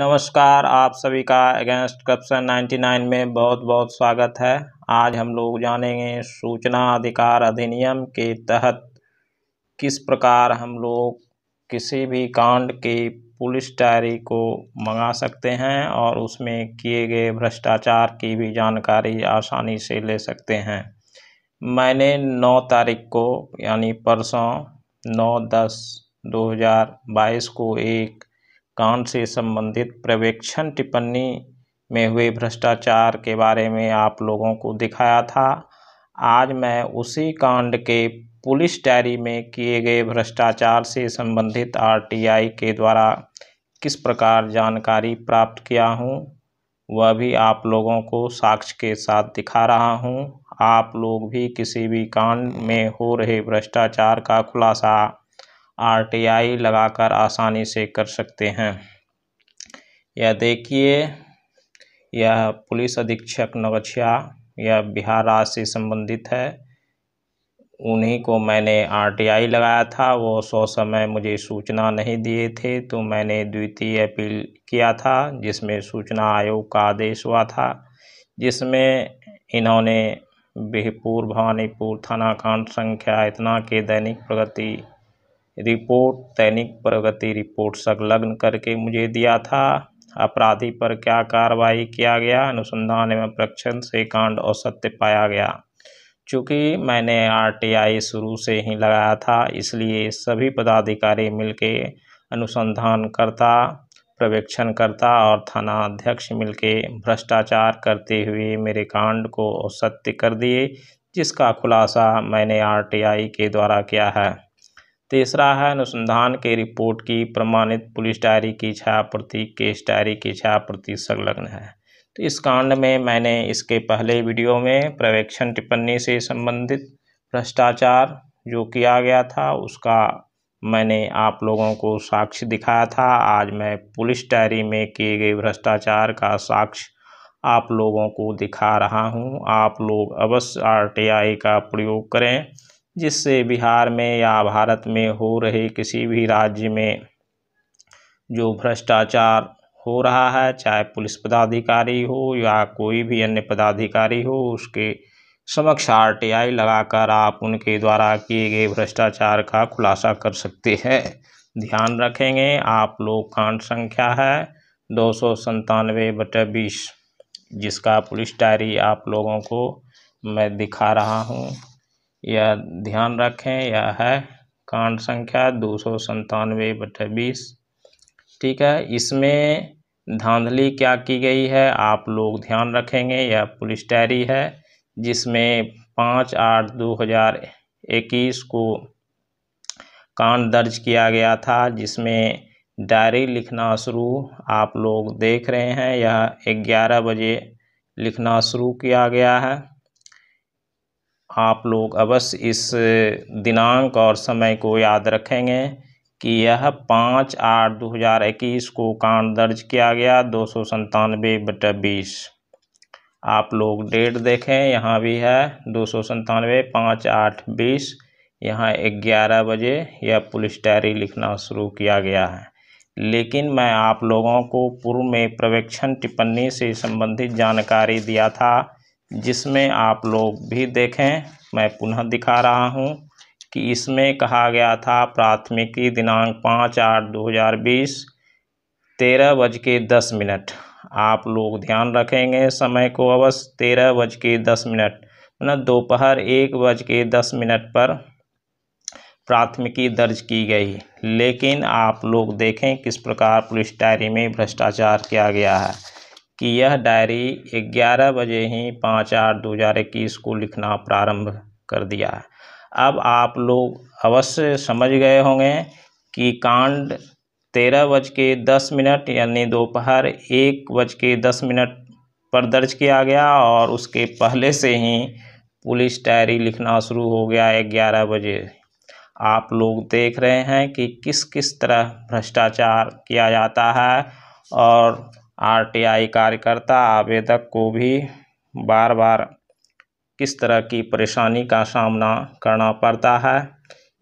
नमस्कार आप सभी का अगेंस्ट करप्शन 99 में बहुत बहुत स्वागत है आज हम लोग जानेंगे सूचना अधिकार अधिनियम के तहत किस प्रकार हम लोग किसी भी कांड के पुलिस डायरी को मंगा सकते हैं और उसमें किए गए भ्रष्टाचार की भी जानकारी आसानी से ले सकते हैं मैंने 9 तारीख को यानी परसों 9 दस 2022 को एक कांड से संबंधित पर्यवेक्षण टिप्पणी में हुए भ्रष्टाचार के बारे में आप लोगों को दिखाया था आज मैं उसी कांड के पुलिस डायरी में किए गए भ्रष्टाचार से संबंधित आरटीआई के द्वारा किस प्रकार जानकारी प्राप्त किया हूँ वह भी आप लोगों को साक्ष्य के साथ दिखा रहा हूँ आप लोग भी किसी भी कांड में हो रहे भ्रष्टाचार का खुलासा आरटीआई लगाकर आसानी से कर सकते हैं यह देखिए यह पुलिस अधीक्षक नवछिया यह बिहार राज्य से संबंधित है उन्हीं को मैंने आरटीआई लगाया था वो सौ समय मुझे सूचना नहीं दिए थे तो मैंने द्वितीय अपील किया था जिसमें सूचना आयोग का आदेश हुआ था जिसमें इन्होंने बिहपुर भवानीपुर थाना कांड संख्या इतना के दैनिक प्रगति रिपोर्ट दैनिक प्रगति रिपोर्ट संलग्न करके मुझे दिया था अपराधी पर क्या कार्रवाई किया गया अनुसंधान एवं प्रक्षण से कांड असत्य पाया गया चूँकि मैंने आरटीआई शुरू से ही लगाया था इसलिए सभी पदाधिकारी मिलके अनुसंधानकर्ता प्रवेक्षणकर्ता और थाना अध्यक्ष मिलके भ्रष्टाचार करते हुए मेरे कांड को असत्य कर दिए जिसका खुलासा मैंने आरटीआई के द्वारा किया है तीसरा है अनुसंधान के रिपोर्ट की प्रमाणित पुलिस डायरी की छायाप्रति केस डायरी की छायाप्रति संलग्न है तो इस कांड में मैंने इसके पहले वीडियो में प्रवेक्षण टिप्पणी से संबंधित भ्रष्टाचार जो किया गया था उसका मैंने आप लोगों को साक्ष्य दिखाया था आज मैं पुलिस डायरी में किए गए भ्रष्टाचार का साक्ष्य आप लोगों को दिखा रहा हूं आप लोग अवश्य आरटीआई का प्रयोग करें जिससे बिहार में या भारत में हो रहे किसी भी राज्य में जो भ्रष्टाचार हो रहा है चाहे पुलिस पदाधिकारी हो या कोई भी अन्य पदाधिकारी हो उसके समक्ष आर टी आई लगाकर आप उनके द्वारा किए गए भ्रष्टाचार का खुलासा कर सकते हैं ध्यान रखेंगे आप लोग कांड संख्या है दो सौ संतानवे बटे बीस जिसका पुलिस डायरी आप लोगों को मैं दिखा रहा हूँ यह ध्यान रखें यह है कांड संख्या दो सौ संतानवे बटे बीस ठीक है इसमें धांधली क्या की गई है आप लोग ध्यान रखेंगे यह पुलिस डायरी है जिसमें पाँच आठ दो हज़ार इक्कीस को कांड दर्ज किया गया था जिसमें डायरी लिखना शुरू आप लोग देख रहे हैं यह ग्यारह बजे लिखना शुरू किया गया है आप लोग अवश्य इस दिनांक और समय को याद रखेंगे कि यह पाँच आठ दो हज़ार इक्कीस को कांड दर्ज किया गया दो सौ संतानवे बटा बीस आप लोग डेट देखें यहाँ भी है दो सौ संतानवे पाँच आठ बीस यहाँ ग्यारह बजे यह पुलिस डायरी लिखना शुरू किया गया है लेकिन मैं आप लोगों को पूर्व में प्रवेक्षण टिप्पणी से संबंधित जानकारी दिया था जिसमें आप लोग भी देखें मैं पुनः दिखा रहा हूं कि इसमें कहा गया था प्राथमिकी दिनांक पाँच आठ दो हज़ार बीस तेरह बज के दस मिनट आप लोग ध्यान रखेंगे समय को अवश्य तेरह बज के दस मिनट न मतलब दोपहर एक बज के दस मिनट पर प्राथमिकी दर्ज की गई लेकिन आप लोग देखें किस प्रकार पुलिस डायरी में भ्रष्टाचार किया गया है कि यह डायरी ग्यारह बजे ही पाँच आठ दो हज़ार इक्कीस को लिखना प्रारंभ कर दिया अब आप लोग अवश्य समझ गए होंगे कि कांड तेरह बज के दस मिनट यानी दोपहर एक बज के दस मिनट पर दर्ज किया गया और उसके पहले से ही पुलिस डायरी लिखना शुरू हो गया है ग्यारह बजे आप लोग देख रहे हैं कि किस किस तरह भ्रष्टाचार किया जाता है और आरटीआई कार्यकर्ता आवेदक को भी बार बार किस तरह की परेशानी का सामना करना पड़ता है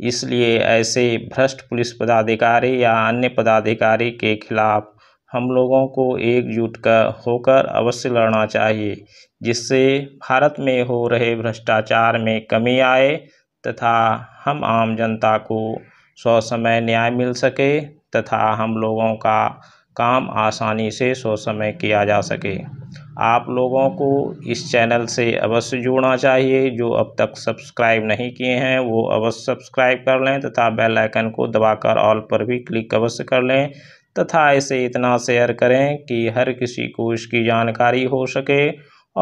इसलिए ऐसे भ्रष्ट पुलिस पदाधिकारी या अन्य पदाधिकारी के खिलाफ हम लोगों को एकजुट कर होकर अवश्य लड़ना चाहिए जिससे भारत में हो रहे भ्रष्टाचार में कमी आए तथा हम आम जनता को स्वसमय न्याय मिल सके तथा हम लोगों का काम आसानी से सो समय किया जा सके आप लोगों को इस चैनल से अवश्य जुड़ना चाहिए जो अब तक सब्सक्राइब नहीं किए हैं वो अवश्य सब्सक्राइब कर लें तथा बेल आइकन को दबाकर ऑल पर भी क्लिक अवश्य कर लें तथा इसे इतना शेयर करें कि हर किसी को इसकी जानकारी हो सके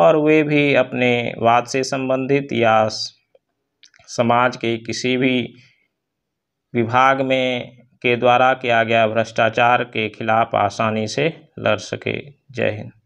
और वे भी अपने वाद से संबंधित या समाज के किसी भी विभाग में के द्वारा किया गया भ्रष्टाचार के खिलाफ आसानी से लड़ सके जय हिंद